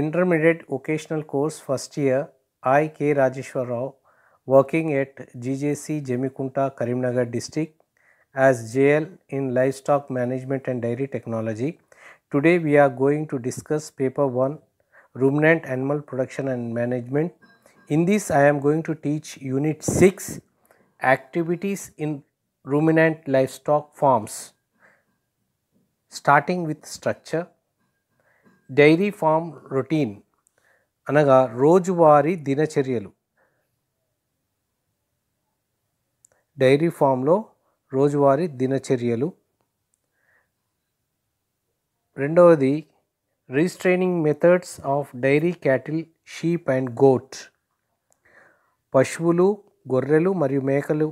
intermediate vocational course first year, I K Rajeshwar Rao working at GJC Jemikunta Karimnagar district as JL in livestock management and dairy technology. Today we are going to discuss paper 1 ruminant animal production and management. In this I am going to teach unit 6 activities in ruminant livestock farms starting with structure dairy farm routine అనగా రోజువారీ దినచర్యలు dairy ఫామ్లో రోజువారీ దినచర్యలు రెండవది restraining methods of dairy cattle sheep and goat పశువులు గొర్రెలు మరియు మేకలు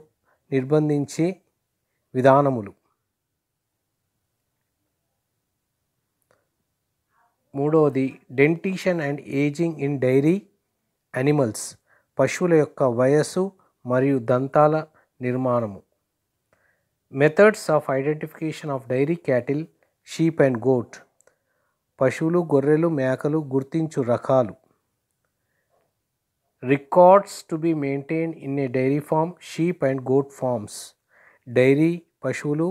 నిర్బంధించే విధానములు మూడవది dentition and ageing in dairy animals పశువుల యొక్క వయస్సు మరియు దంతాల నిర్మాణము methods of identification of dairy cattle sheep and goat పశువులు గొర్రెలు మేకలు గుర్తించు రకాలు records to be maintain in a dairy farm sheep and goat farms dairy పశువులు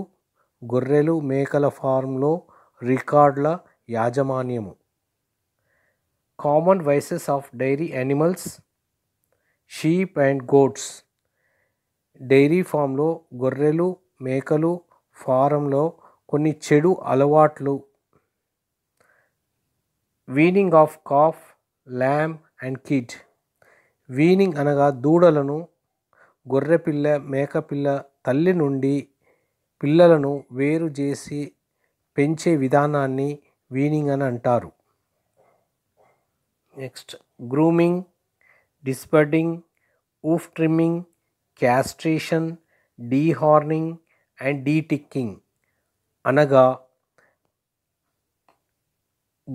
గొర్రెలు మేకల ఫార్మ్లో రికార్డుల యాజమాన్యము common vices of dairy animals sheep and goats dairy ఫామ్లో గొర్రెలు మేకలు ఫారంలో కొన్ని చెడు అలవాట్లు weaning of calf lamb and kid weaning అనగా దూడలను గొర్రెపిల్ల మేకపిల్ల తల్లి నుండి పిల్లలను వేరు చేసి పెంచే విధానాన్ని వీనింగ్ అని అంటారు next grooming disbudding hoof trimming castration dehorning and deticking అనగా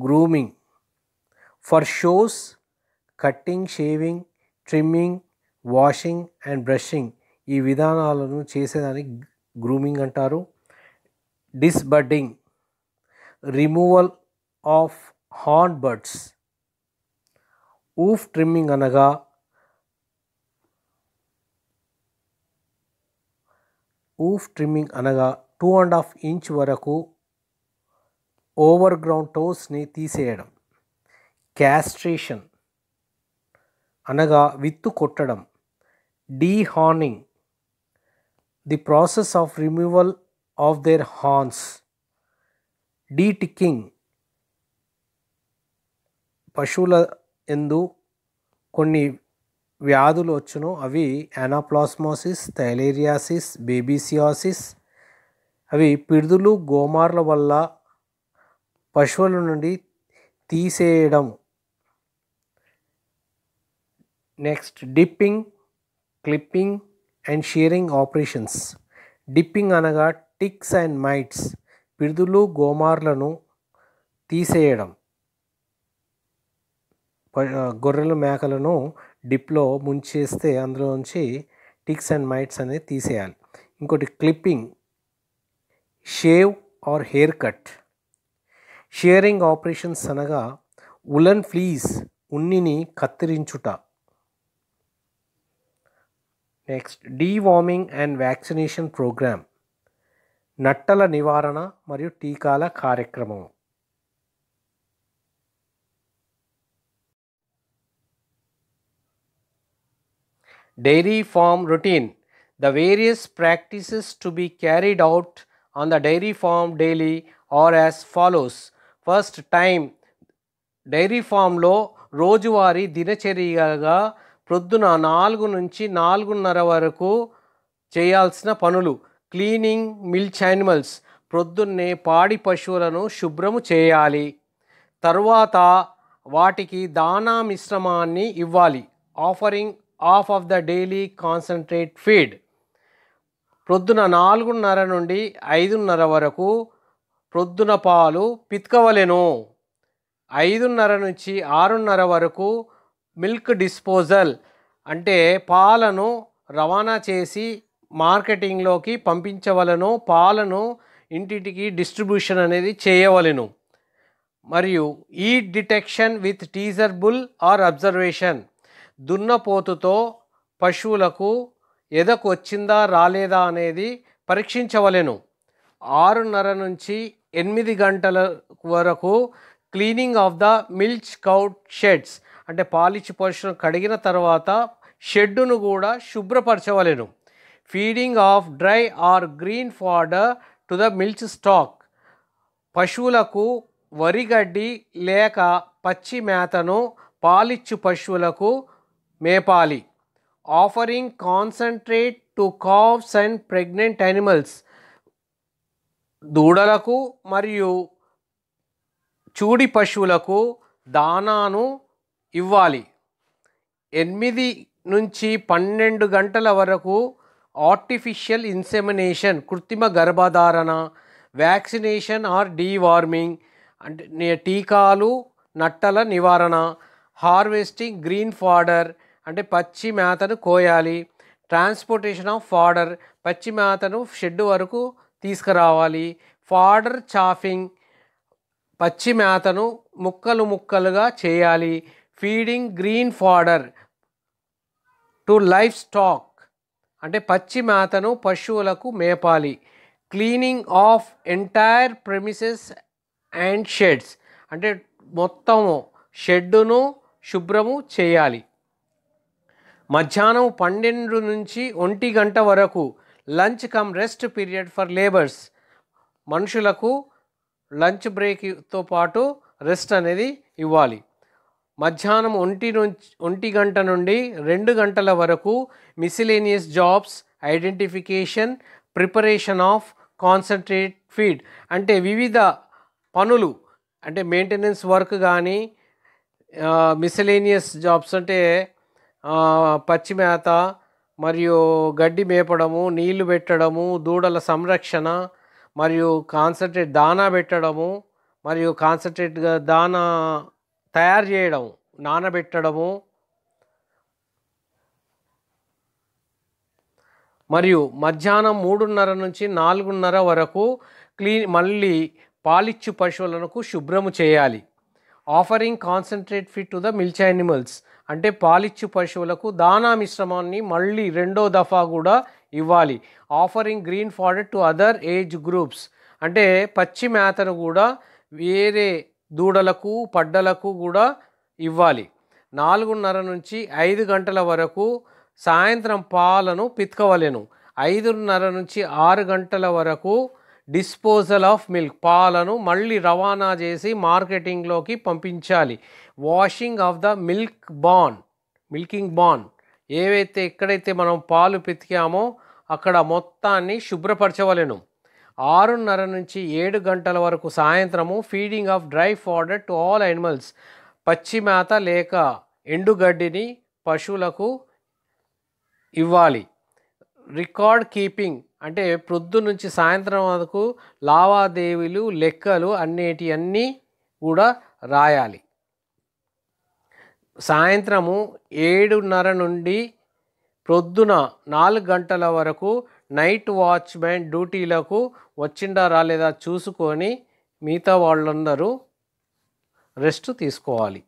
grooming for shows cutting shaving trimming washing and brushing ఈ విధానాలను చేసేదానికి గ్రూమింగ్ అంటారు disbudding removal of horn buds hoof trimming అనగా ఊఫ్ ట్రిమ్మింగ్ అనగా టూ అండ్ హాఫ్ ఇంచ్ వరకు over ground టోస్ని తీసేయడం క్యాస్ట్రేషన్ అనగా విత్తు కొట్టడం dehorning the process of removal of their horns deticking పశువుల ఎందు కొన్ని వ్యాధులు వచ్చును అవి యానాప్లాస్మోసిస్ థైలేరియాసిస్ బేబీసియాసిస్ అవి పిడుదులు గోమార్ల వల్ల పశువుల నుండి తీసేయడం next dipping clipping and shearing operations dipping అనగా టిక్స్ అండ్ మైట్స్ పిడుదులు గోమార్లను తీసేయడం గొర్రెలు మేకలను డిప్లో ముంచేస్తే అందులోంచి టిక్స్ అండ్ మైట్స్ అనేది తీసేయాలి ఇంకోటి clipping shave or hair cut shearing operations అనగా ఉలన్ ఫ్లీస్ ఉన్నిని కత్తిరించుట next deworming and vaccination programme నట్టల నివారణ మరియు టీకాల కార్యక్రమం dairy farm routine the various practices to be carried out on the dairy farm daily are as follows first time డైరీ ఫామ్లో రోజువారీ దినచర్యగా ప్రొద్దున నాలుగు నుంచి నాలుగున్నర వరకు చేయాల్సిన పనులు క్లీనింగ్ మిల్చ్ యానిమల్స్ ప్రొద్దున్నే పాడి పశువులను శుభ్రము చేయాలి తరువాత వాటికి దానా మిశ్రమాన్ని ఇవ్వాలి offering of of the daily concentrate feed ప్రొద్దున నాలుగున్నర నుండి ఐదున్నర వరకు ప్రొద్దున పాలు పితకవలెను ఐదున్నర నుంచి ఆరున్నర వరకు మిల్క్ డిస్పోజల్ అంటే పాలను రవాణా చేసి మార్కెటింగ్లోకి పంపించవలను పాలను ఇంటింటికి డిస్ట్రిబ్యూషన్ అనేది చేయవలను మరియు ఈ detection with teaser bull or observation దున్నపోతుతో పశువులకు ఎదకు వచ్చిందా రాలేదా అనేది పరీక్షించవలెను ఆరున్నర నుంచి ఎనిమిది గంటల వరకు cleaning of the milch cow sheds అంటే పాలిచ్చి పశువులను కడిగిన తర్వాత షెడ్డును కూడా శుభ్రపరచవలెను feeding of dry or green fodder to the milch stock పశువులకు వరిగడ్డి లేక పచ్చి మేతను పాలిచ్చు పశువులకు మేపాలి offering concentrate to calves and pregnant animals దూడలకు మరియు చూడి పశువులకు దానాను ఇవ్వాలి ఎనిమిది నుంచి పన్నెండు గంటల వరకు ఆర్టిఫిషియల్ ఇన్సెమినేషన్ కృత్రిమ గర్భధారణ వ్యాక్సినేషన్ ఆర్ డీవార్మింగ్ అంటే టీకాలు నట్టల నివారణ హార్వెస్టింగ్ గ్రీన్ ఫాడర్ అంటే పచ్చి మేతను కోయాలి ట్రాన్స్పోర్టేషన్ ఆఫ్ ఫాడర్ పచ్చి మేతను షెడ్ వరకు తీసుకురావాలి ఫాడర్ చాఫింగ్ పచ్చి మేతను ముక్కలు ముక్కలుగా చేయాలి feeding green fodder to livestock అంటే పచ్చి మేతను పశువులకు మేపాలి cleaning of entire premises and sheds అంటే మొత్తము షెడ్డును శుభ్రము చేయాలి మధ్యాహ్నం పన్నెండు నుంచి ఒంటి గంట వరకు lunch cum rest period for labours మనుషులకు లంచ్ బ్రేక్తో పాటు రెస్ట్ అనేది ఇవ్వాలి మధ్యాహ్నం ఒంటి నుంచి ఒంటి గంట నుండి రెండు గంటల వరకు miscellaneous jobs identification preparation of concentrate feed అంటే వివిధ పనులు అంటే మెయింటెనెన్స్ వర్క్ కానీ మిసిలేనియస్ జాబ్స్ అంటే పచ్చి మేత మరియు గడ్డి మేపడము నీళ్లు పెట్టడము దూడల సంరక్షణ మరియు కాన్సన్ట్రేట్ దానా పెట్టడము మరియు కాన్సన్ట్రేట్గా దానా తయారు చేయడం నానబెట్టడము మరియు మధ్యాహ్నం మూడున్నర నుంచి నాలుగున్నర వరకు క్లీన్ మళ్ళీ పాలిచ్చు పశువులకు శుభ్రము చేయాలి offering concentrate feed to the milch animals అంటే పాలిచ్చు పశువులకు దానా మిశ్రమాన్ని మళ్ళీ రెండో దఫా కూడా ఇవ్వాలి offering green fodder to other age groups అంటే పచ్చి మేతను కూడా వేరే దూడలకు పడ్డలకు కూడా ఇవ్వాలి నాలుగున్నర నుంచి ఐదు గంటల వరకు సాయంత్రం పాలను పితకవలేను ఐదున్నర నుంచి ఆరు గంటల వరకు డిస్పోజల్ ఆఫ్ మిల్క్ పాలను మళ్ళీ రవాణా చేసి మార్కెటింగ్లోకి పంపించాలి washing of the milk barn milking barn ఏవైతే ఎక్కడైతే మనం పాలు పితికామో అక్కడ మొత్తాన్ని శుభ్రపరచవలను ఆరున్నర నుంచి ఏడు గంటల వరకు సాయంత్రము feeding of dry fodder to all animals పచ్చి మేత లేక ఎండుగడ్డిని పశువులకు ఇవ్వాలి రికార్డ్ కీపింగ్ అంటే ప్రొద్దు నుంచి సాయంత్రం వరకు లావాదేవీలు లెక్కలు అన్నిటి అన్నీ కూడా రాయాలి సాయంత్రము ఏడున్నర నుండి ప్రొద్దున నాలుగు గంటల వరకు నైట్ వాచ్మెన్ డ్యూటీలకు వచ్చిండా రాలేదా చూసుకొని మిగతా వాళ్ళందరూ రెస్ట్ తీసుకోవాలి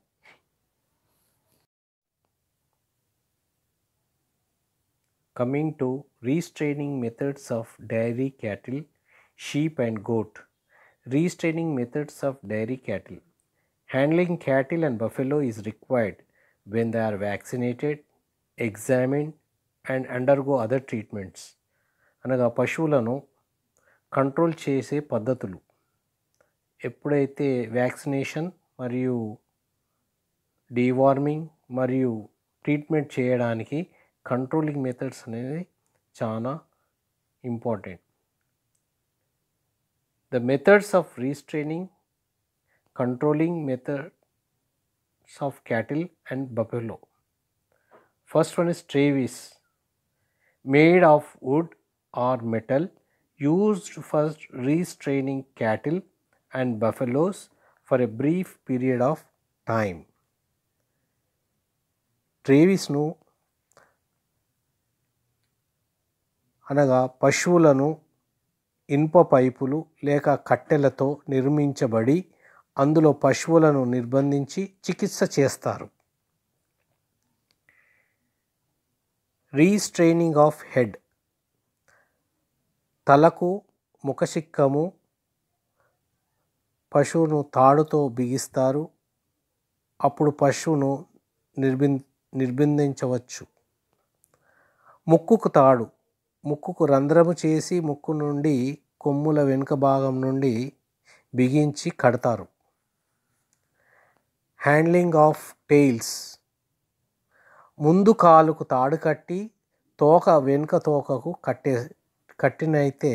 coming to restraining methods of dairy cattle sheep and goat restraining methods of dairy cattle handling cattle and buffalo is required when they are vaccinated examine and undergo other treatments అనగా పశువులను control చేసే పద్ధతులు ఎప్పుడైతే vaccination మరియు deworming మరియు treatment చేయడానికి controlling methods అనేది చాలా important the methods of restraining controlling methods of cattle and buffalo first one is travis made of wood or metal used for restraining cattle and buffaloes for a brief period of time. ట్రేవిస్ను అనగా పశువులను ఇనుప పైపులు లేక కట్టెలతో నిర్మించబడి అందులో పశువులను నిర్బంధించి చికిత్స చేస్తారు రీస్ట్రైనింగ్ ఆఫ్ హెడ్ తలకు ముఖశిక్కము పశువును తాడుతో బిగిస్తారు అప్పుడు పశువును నిర్బిం నిర్బంధించవచ్చు ముక్కుకు తాడు ముక్కుకు రంధ్రము చేసి ముక్కు నుండి కొమ్ముల వెనుక భాగం నుండి బిగించి కడతారు హ్యాండ్లింగ్ ఆఫ్ టెయిల్స్ ముందు కాలుకు తాడు కట్టి తోక వెనుక తోకకు కట్టే కట్టినైతే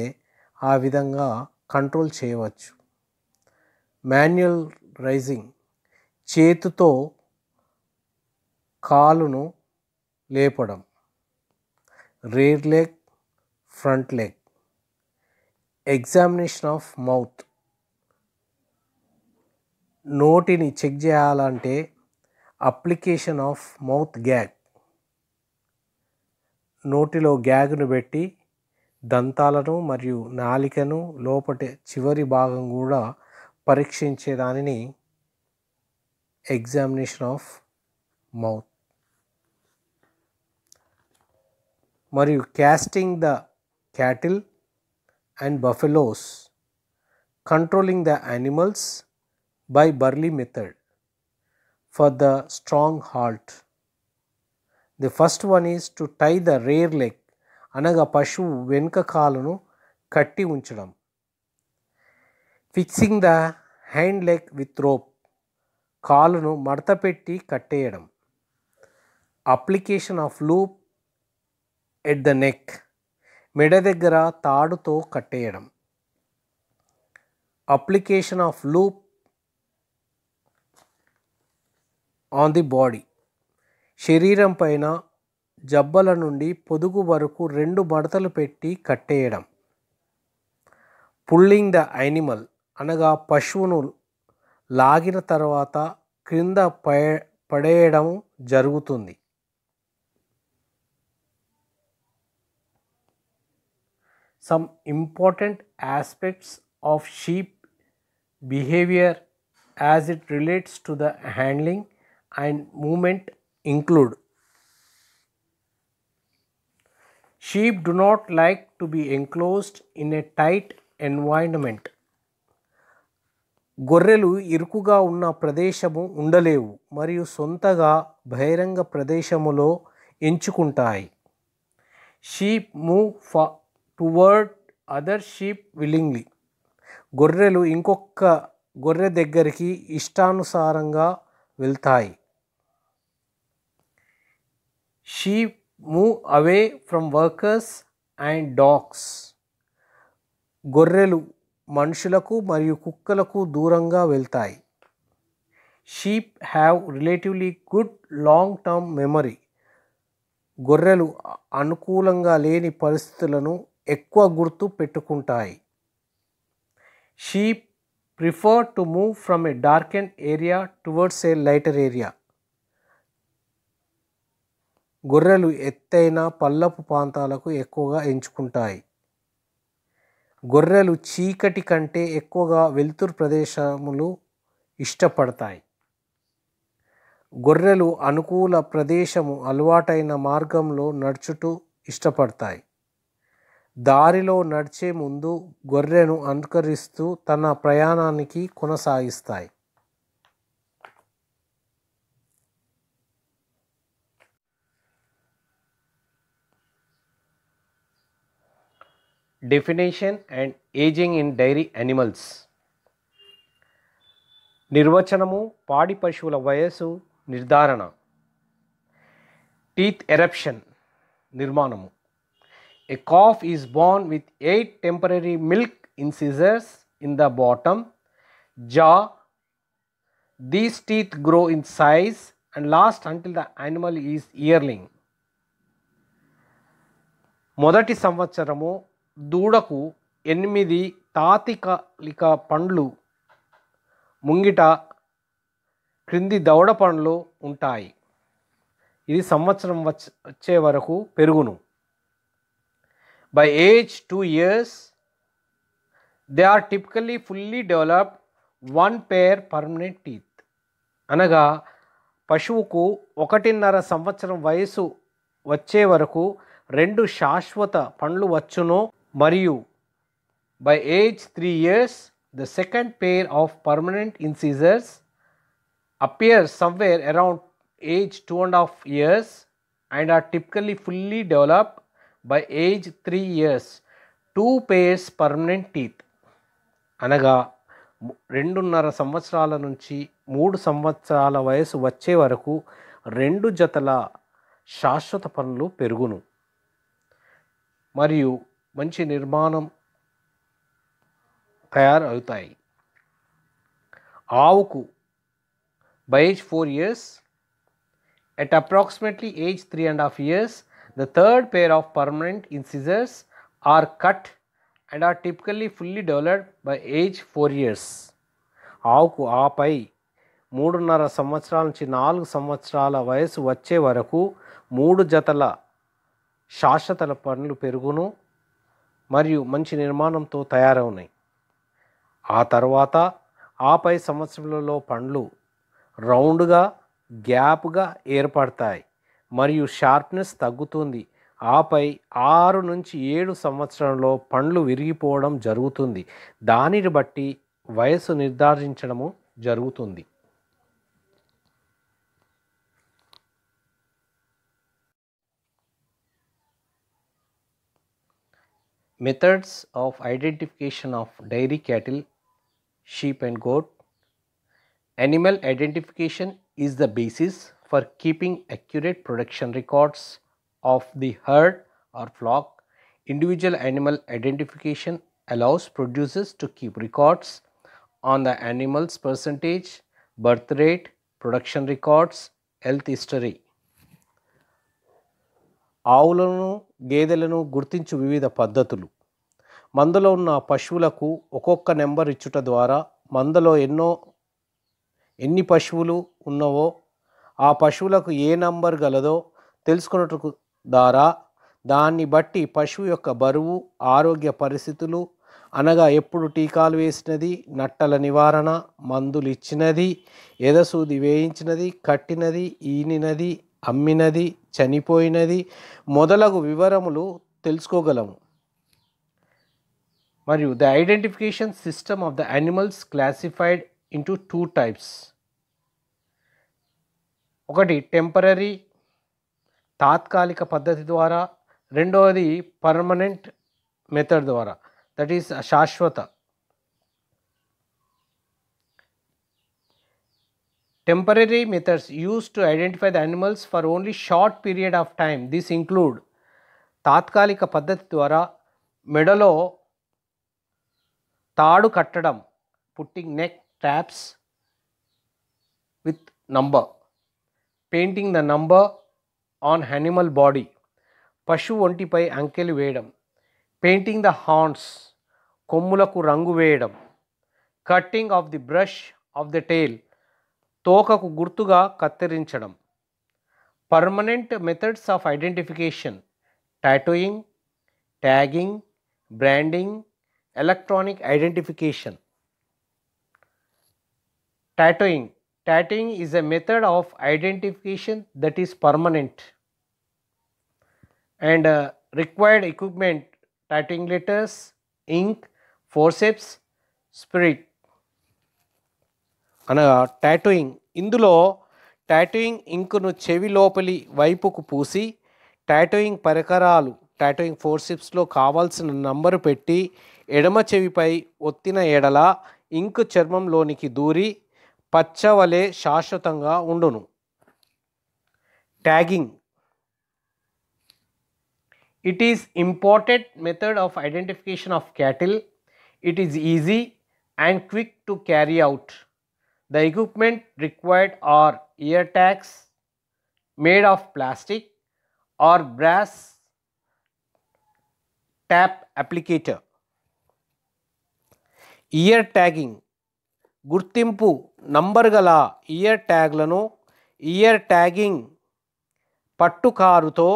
ఆ విధంగా కంట్రోల్ చేయవచ్చు మాన్యువల్ రైజింగ్ చేతితో కాలును లేపడం rear leg front leg examination of mouth నోటిని చెక్ చేయాలంటే అప్లికేషన్ ఆఫ్ మౌత్ గ్యాగ్ నోటిలో గ్యాగ్ను పెట్టి దంతాలను మరియు నాలికను లోపటి చివరి భాగం కూడా పరీక్షించే దానిని ఎగ్జామినేషన్ ఆఫ్ మౌత్ మరియు casting the cattle and buffaloes controlling the animals by Burley method for the strong halt the first one is to tie the rear leg అనగా పశువు వెనుక కాలును కట్టి ఉంచడం fixing the hand leg with rope కాలును మడతపెట్టి కట్టేయడం application of loop at the neck మెడ దగ్గర తాడుతో కట్టేయడం application of loop on the body శరీరం పైన జబ్బల నుండి పొదుగు వరకు రెండు మడతలు పెట్టి కట్టేయడం పుల్లింగ్ ద యానిమల్ అనగా పశువును లాగిన తర్వాత క్రింద పడేయడం జరుగుతుంది some important aspects of sheep behaviour as it relates to the handling and movement include sheep do not like to be enclosed in a tight environment గొర్రెలు ఇరుకుగా ఉన్న ప్రదేశము ఉండలేవు మరియు సొంతగా బహిరంగ ప్రదేశములో ఎంచుకుంటాయి sheep move far toward other sheep willingly గొర్రెలు ఇంకొక గొర్రె దగ్గరికి ఇష్టానుసారంగా వెళ్తాయి sheep move away from workers and dogs గొర్రెలు మనుషులకు మరియు కుక్కలకు దూరంగా వెళ్తాయి sheep have relatively good long term memory గొర్రెలు అనుకూలంగా లేని పరిస్థితులను ఎక్కువ గుర్తు పెట్టుకుంటాయి sheep prefer to move from a darken area towards a lighter area గొర్రెలు ఎత్తైన పల్లపు ప్రాంతాలకు ఎక్కువగా ఎంచుకుంటాయి గొర్రెలు చీకటి కంటే ఎక్కువగా వెలుతురు ప్రదేశములు ఇష్టపడతాయి గొర్రెలు అనుకూల ప్రదేశము అలవాటైన మార్గంలో నడుచుటూ ఇష్టపడతాయి దారిలో నడిచే ముందు గొర్రెను అనుకరిస్తూ తన ప్రయాణానికి కొనసాగిస్తాయి definition and aging in dairy animals Nirvachanamu, పాడి పశువుల వయస్సు నిర్ధారణ Teeth eruption, nirmanamu. A calf is born with 8 temporary milk incisors in the bottom jaw. These teeth grow in size and last until the animal is yearling. మొదటి సంవత్సరము దూడకు ఎనిమిది తాతికలిక పండ్లు ముంగిట క్రింది దవడ పండ్లు ఉంటాయి ఇది సంవత్సరం వచ్చే వరకు పెరుగును by age two years they are typically fully developed one pair permanent teeth అనగా పశువుకు ఒకటిన్నర సంవత్సరం వయసు వచ్చే వరకు రెండు శాశ్వత పండ్లు వచ్చునో మరియు by age three years the second pair of permanent incisors appear somewhere around age two and half years and are typically fully develop by age three years two pairs permanent teeth అనగా రెండున్నర సంవత్సరాల నుంచి మూడు సంవత్సరాల వయసు వచ్చే వరకు రెండు జతల శాశ్వత పనులు పెరుగును మరియు మంచి నిర్మాణం తయారు అవుతాయి ఆవుకు age four years at approximately age three and half years the third pair of permanent incisors are cut and are typically fully developed by age four years ఆవుకు ఆపై మూడున్నర సంవత్సరాల నుంచి నాలుగు సంవత్సరాల వయసు వచ్చే వరకు మూడు జతల శాశ్వతల పనులు పెరుగును మరియు మంచి నిర్మాణంతో తయారవునాయి ఆ తర్వాత ఆపై సంవత్సరంలో పండ్లు రౌండ్గా గ్యాప్గా ఏర్పడతాయి మరియు షార్ప్నెస్ తగ్గుతుంది ఆపై ఆరు నుంచి ఏడు సంవత్సరంలో పండ్లు విరిగిపోవడం జరుగుతుంది దానిని బట్టి వయసు నిర్ధారించడము జరుగుతుంది Methods of identification of dairy cattle, sheep and goat. Animal identification is the basis for keeping accurate production records of the herd or flock. Individual animal identification allows producers to keep records on the animal's percentage, birth rate, production records, health history. గేదెలను గుర్తించు వివిధ పద్ధతులు మందలో ఉన్న పశువులకు ఒక్కొక్క number ఇచ్చుట ద్వారా మందలో ఎన్నో ఎన్ని పశువులు ఉన్నవో ఆ పశువులకు ఏ నంబర్ గలదో తెలుసుకున్నట్టు ద్వారా దాన్ని బట్టి పశువు యొక్క బరువు ఆరోగ్య పరిస్థితులు అనగా ఎప్పుడు టీకాలు వేసినది నట్టల నివారణ మందులు ఇచ్చినది ఎదసూది వేయించినది కట్టినది ఈనినది అమ్మినది చనిపోయినది మొదలగు వివరములు తెలుసుకోగలము మరియు the identification system of the animals classified into two types ఒకటి టెంపరీ తాత్కాలిక పద్ధతి ద్వారా రెండవది పర్మనెంట్ మెథడ్ ద్వారా దట్ ఈస్ శాశ్వత temporary methods used to identify the animals for only short period of time. This include Tatkalika Paddhati Medalo, Tadu Kattadam, putting neck traps with number, painting the number on animal body, Pashu Vontipai Ankeli Vedam, painting the horns, kumula Rangu Vedam, cutting of the brush of the tail, తోకకు గుర్తుగా కత్తిరించడం permanent methods of identification tattooing tagging branding electronic identification tattooing tattooing is a method of identification that is permanent and required equipment tattooing letters ink forceps spirit అనగా tattooing ఇందులో tattooing ఇంకును చెవి లోపలి వైపుకు పూసి టాటూయింగ్ పరికరాలు టాటూయింగ్ ఫోర్సిప్స్లో కావాల్సిన number పెట్టి ఎడమ చెవిపై ఒత్తిన ఎడల ఇంకు చర్మంలోనికి దూరి పచ్చవలే శాశ్వతంగా ఉండును tagging it is important method of identification of cattle it is easy and quick to carry out The equipment required are ear tags made of plastic or brass tap applicator. Ear tagging గుర్తింపు number గల ear ట్యాగ్లను ear tagging పట్టుకారుతో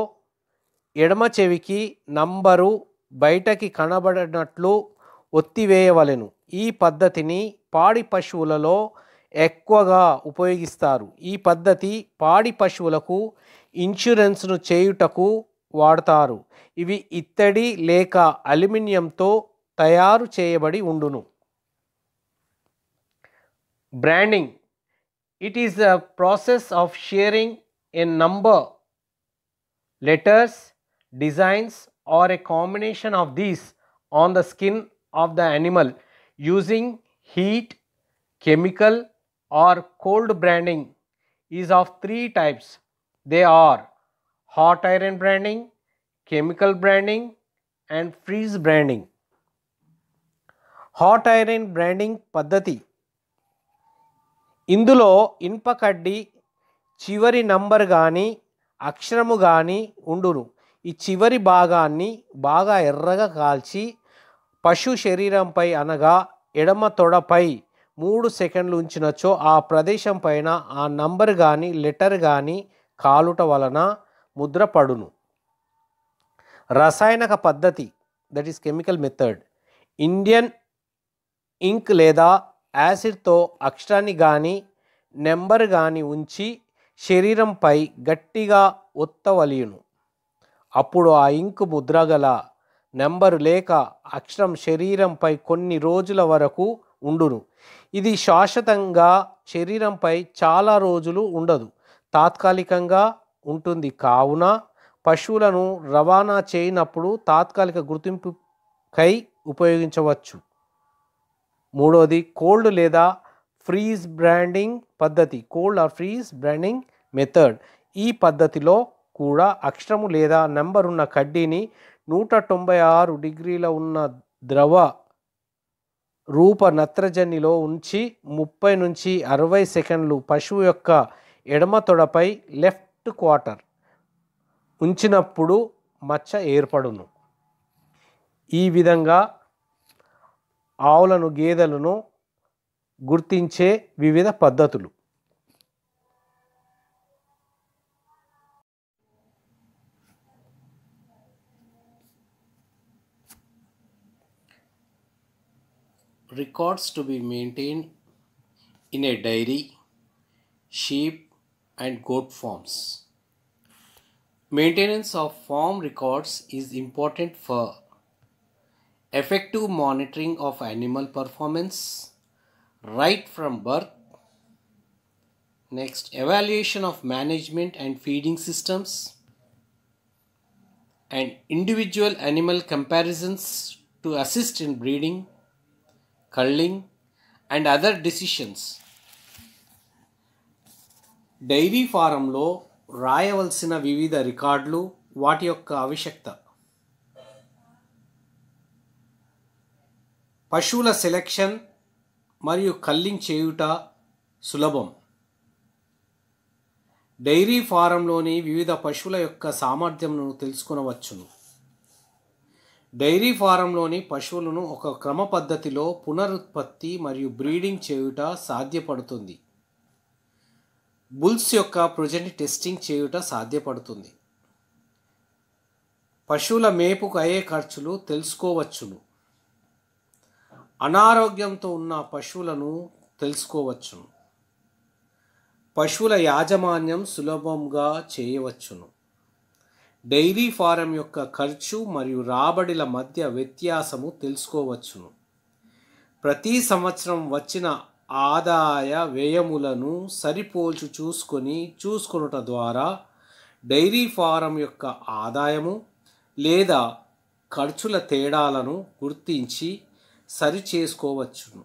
ఎడమ చెవికి number బయటకి కనబడినట్లు ఒత్తివేయవలెను ఈ పద్ధతిని పాడి పశువులలో ఎక్కువగా ఉపయోగిస్తారు ఈ పద్ధతి పాడి పశువులకు ఇన్సూరెన్స్ను చేయుటకు వాడతారు ఇవి ఇత్తడి లేక అల్యూమినియంతో తయారు చేయబడి ఉండును branding it is the process of searing an number letters designs or a combination of these on the skin of the animal using heat chemical or cold branding is of three types. They are hot iron branding, chemical branding and freeze branding. Hot iron branding పద్ధతి ఇందులో ఇనుప కడ్డి చివరి number కానీ అక్షరము కానీ ఉండును ఈ చివరి భాగాన్ని బాగా ఎర్రగా కాల్చి పశు శరీరంపై అనగా ఎడమ తొడపై మూడు సెకండ్లు ఉంచినచో ఆ ప్రదేశం పైన ఆ నంబర్ కానీ లెటర్ కానీ కాలుట వలన ముద్రపడును రసాయనక పద్ధతి that is chemical method Indian ink లేదా యాసిడ్తో అక్షరాన్ని కానీ నెంబర్ కానీ ఉంచి శరీరంపై గట్టిగా ఒత్తవలియును అప్పుడు ఆ ఇంకు ముద్ర గల నెంబరు లేక అక్షరం శరీరంపై కొన్ని రోజుల వరకు ఉండును ఇది శాశ్వతంగా శరీరంపై చాలా రోజులు ఉండదు తాత్కాలికంగా ఉంటుంది కావున పశువులను రవాణా చేయనప్పుడు తాత్కాలిక గుర్తింపుకై ఉపయోగించవచ్చు మూడవది కోల్డ్ లేదా ఫ్రీజ్ బ్రాండింగ్ పద్ధతి cold or freeze branding method ఈ పద్ధతిలో కూడా అక్షరము లేదా నెంబర్ ఉన్న కడ్డీని నూట తొంభై ఆరు డిగ్రీల ఉన్న ద్రవ రూప నత్రజనిలో ఉంచి ముప్పై నుంచి అరవై సెకండ్లు పశువు యొక్క ఎడమ తొడపై లెఫ్ట్ క్వార్టర్ ఉంచినప్పుడు మచ్చ ఏర్పడును ఈ విధంగా ఆవులను గేదెలను గుర్తించే వివిధ పద్ధతులు records to be maintained in a dairy, sheep and goat farms. Maintenance of farm records is important for effective monitoring of animal performance right from birth. Next, evaluation of management and feeding systems and individual animal comparisons to assist in breeding culling and other decisions dairy ఫారంలో రాయవలసిన వివిధ రికార్డులు వాటి యొక్క ఆవశ్యకత పశువుల selection మరియు culling చేయుట సులభం డైరీ ఫారంలోని వివిధ పశువుల యొక్క సామర్థ్యంను తెలుసుకునవచ్చును డైరీ ఫారంలోని పశువులను ఒక క్రమ పద్ధతిలో పునరుత్పత్తి మరియు బ్రీడింగ్ చేయుట సాధ్యపడుతుంది బుల్స్ యొక్క ప్రొజెంట్ టెస్టింగ్ చేయుట సాధ్యపడుతుంది పశువుల మేపుకు అయ్యే ఖర్చులు తెలుసుకోవచ్చును అనారోగ్యంతో ఉన్న పశువులను తెలుసుకోవచ్చును పశువుల యాజమాన్యం సులభంగా చేయవచ్చును డైరీ ఫారం యొక్క ఖర్చు మరియు రాబడిల మధ్య వ్యత్యాసము తెలుసుకోవచ్చును ప్రతి సంవత్సరం వచ్చిన ఆదాయ వ్యయములను సరిపోల్చు చూసుకొని చూసుకొనుట ద్వారా డైరీ ఫారం యొక్క ఆదాయము లేదా ఖర్చుల తేడాలను గుర్తించి సరిచేసుకోవచ్చును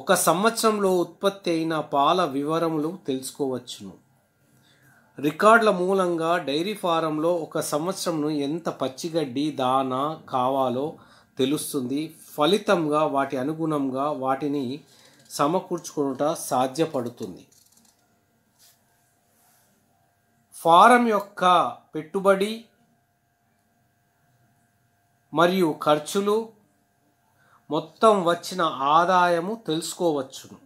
ఒక సంవత్సరంలో ఉత్పత్తి అయిన పాల వివరములు తెలుసుకోవచ్చును రికార్డుల మూలంగా డైరీ ఫారంలో ఒక సంవత్సరంను ఎంత పచ్చిగడ్డి దానా కావాలో తెలుస్తుంది ఫలితంగా వాటి అనుగుణంగా వాటిని సమకూర్చుకునుట సాధ్యపడుతుంది ఫారం యొక్క పెట్టుబడి మరియు ఖర్చులు మొత్తం వచ్చిన ఆదాయము తెలుసుకోవచ్చును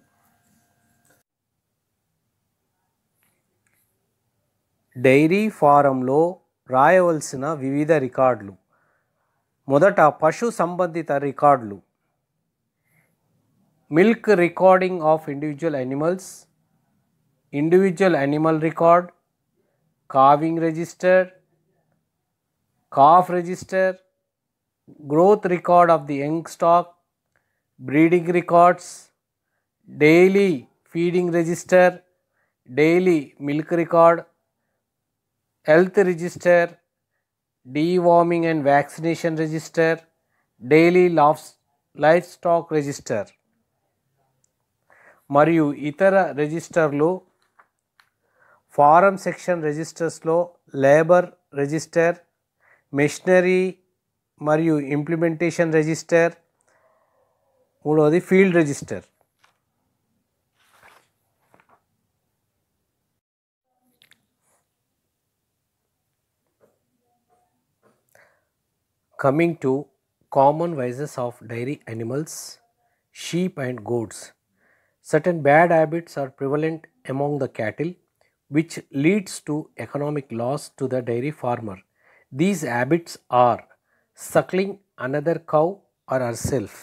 డైరీ ఫారంలో రాయవలసిన వివిధ రికార్డులు మొదట పశు సంబంధిత రికార్డులు milk recording of individual animals individual animal record calving register calf register growth record of the young stock breeding records daily feeding register daily milk record register deworming and vaccination register daily laughs life stock register మరియు ఇతర రిజిస్టర్లు farm section రిజిస్టర్స్లో labour register machinery మరియు implementation register మూడవది field register Coming to common vices of dairy animals, sheep and goats. Certain bad habits are prevalent among the cattle which leads to economic loss to the dairy farmer. These habits are suckling another cow or or self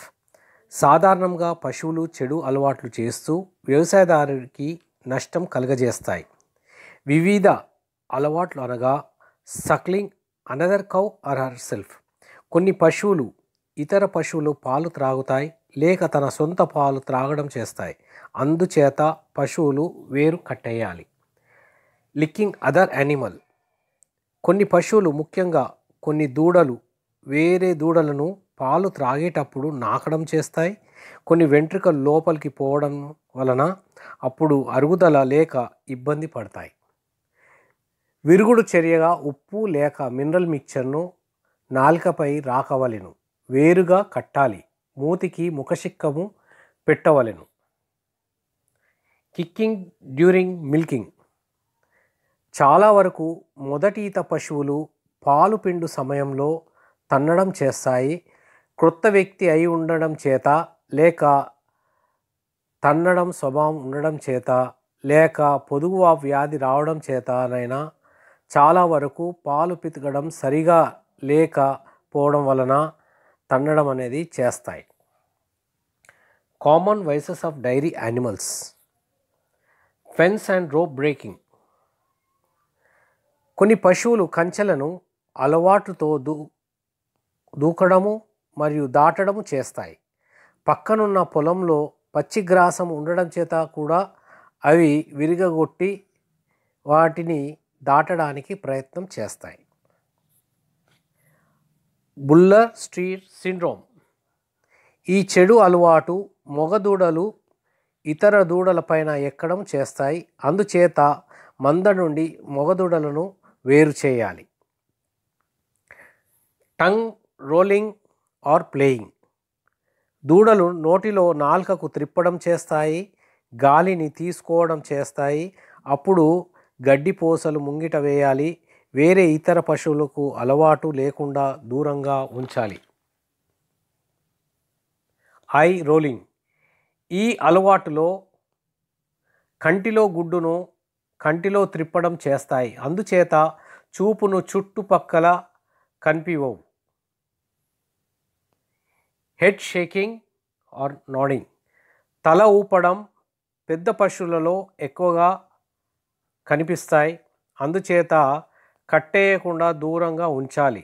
సాధారణంగా పశువులు చెడు అలవాట్లు చేస్తూ వ్యవసాయదారుడికి నష్టం కలుగజేస్తాయి వివిధ అలవాట్లు అనగా suckling another cow or or self కొన్ని పశువులు ఇతర పశువులు పాలు త్రాగుతాయి లేక తన సొంత పాలు త్రాగడం చేస్తాయి అందుచేత పశువులు వేరు కట్టేయాలి లిక్కింగ్ అదర్ యానిమల్ కొన్ని పశువులు ముఖ్యంగా కొన్ని దూడలు వేరే దూడలను పాలు త్రాగేటప్పుడు నాకడం చేస్తాయి కొన్ని వెంట్రుకలు లోపలికి పోవడం వలన అప్పుడు అరుగుదల లేక ఇబ్బంది పడతాయి విరుగుడు చర్యగా ఉప్పు లేక మినరల్ మిక్చర్ను నాల్కపై రాకవలెను వేరుగా కట్టాలి మూతికి ముఖశిక్కము పెట్టవలెను కిక్కింగ్ డ్యూరింగ్ మిల్కింగ్ చాలా వరకు మొదటిత పశువులు పాలు పిండు సమయంలో తన్నడం చేస్తాయి క్రొత్త వ్యక్తి అయి ఉండడం చేత లేక తన్నడం స్వభావం ఉండడం చేత లేక పొదుగు ఆ వ్యాధి రావడం చేతనైనా చాలా వరకు పాలు పితకడం సరిగా లేకపోవడం వలన తన్నడం అనేది చేస్తాయి common vices of dairy animals fence and rope breaking కొన్ని పశువులు కంచెలను అలవాటుతో దూ దూకడము మరియు దాటడము చేస్తాయి పక్కనున్న పొలంలో పచ్చి గ్రాసం ఉండడం చేత కూడా అవి విరిగగొట్టి వాటిని దాటడానికి ప్రయత్నం చేస్తాయి బుల్లర్ స్ట్రీర్ సిండ్రోమ్ ఈ చెడు అలవాటు మొగదూడలు దూడలు ఇతర దూడలపైన ఎక్కడం చేస్తాయి అందుచేత మంద నుండి మొగదూడలను వేరు చేయాలి టంగ్ రోలింగ్ ఆర్ ప్లేయింగ్ దూడలు నోటిలో నాలుకకు త్రిప్పడం చేస్తాయి గాలిని తీసుకోవడం చేస్తాయి అప్పుడు గడ్డి పోసలు ముంగిట వేయాలి వేరే ఇతర పశువులకు అలవాటు లేకుండా దూరంగా ఉంచాలి ఐ రోలింగ్ ఈ అలవాటులో కంటిలో గుడ్డును కంటిలో త్రిప్పడం చేస్తాయి అందుచేత చూపును చుట్టుపక్కల కనిపివవు హెడ్ షేకింగ్ ఆర్ నాడింగ్ తల ఊపడం పెద్ద పశువులలో ఎక్కువగా కనిపిస్తాయి అందుచేత కట్టేయకుండా దూరంగా ఉంచాలి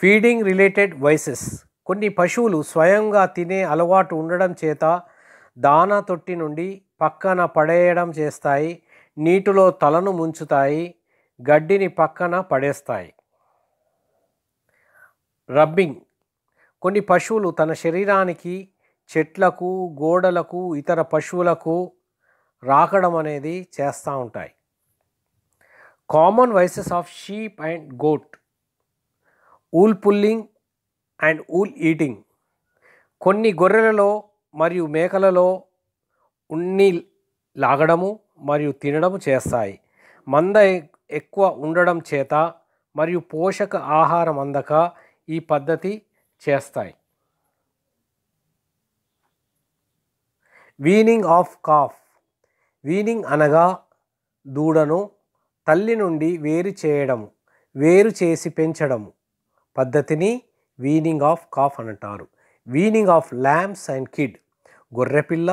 ఫీడింగ్ రిలేటెడ్ వైసెస్ కొన్ని పశువులు స్వయంగా తినే అలవాటు ఉండడం చేత దానా తొట్టి నుండి పక్కన పడేయడం చేస్తాయి నీటిలో తలను ముంచుతాయి గడ్డిని పక్కన పడేస్తాయి రబ్బింగ్ కొన్ని పశువులు తన శరీరానికి చెట్లకు గోడలకు ఇతర పశువులకు రాకడం అనేది చేస్తూ ఉంటాయి common vices of sheep and goat wool pulling and wool eating కొన్ని గొర్రెలలో మరియు మేకలలో ఉన్ని లాగడము మరియు తినడము చేస్తాయి మంద ఎక్కువ ఉండడం చేత మరియు పోషక ఆహారం అందక ఈ పద్ధతి చేస్తాయి వీనింగ్ ఆఫ్ కాఫ్ వీనింగ్ అనగా దూడను తల్లి నుండి వేరు చేయడము వేరు చేసి పెంచడము పద్ధతిని వీనింగ్ ఆఫ్ కాఫ్ అంటారు weaning of lambs and kid గొర్రెపిల్ల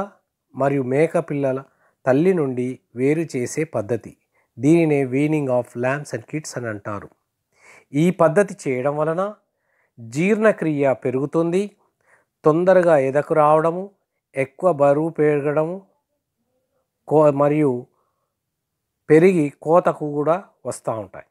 మరియు మేక పిల్లల తల్లి నుండి వేరు చేసే పద్ధతి దీనినే weaning of lambs and kids అని అంటారు ఈ పద్ధతి చేయడం వలన జీర్ణక్రియ పెరుగుతుంది తొందరగా ఎదకు రావడము ఎక్కువ బరువు పెరగడము మరియు పెరిగి కోతకు కూడా వస్తూ ఉంటాయి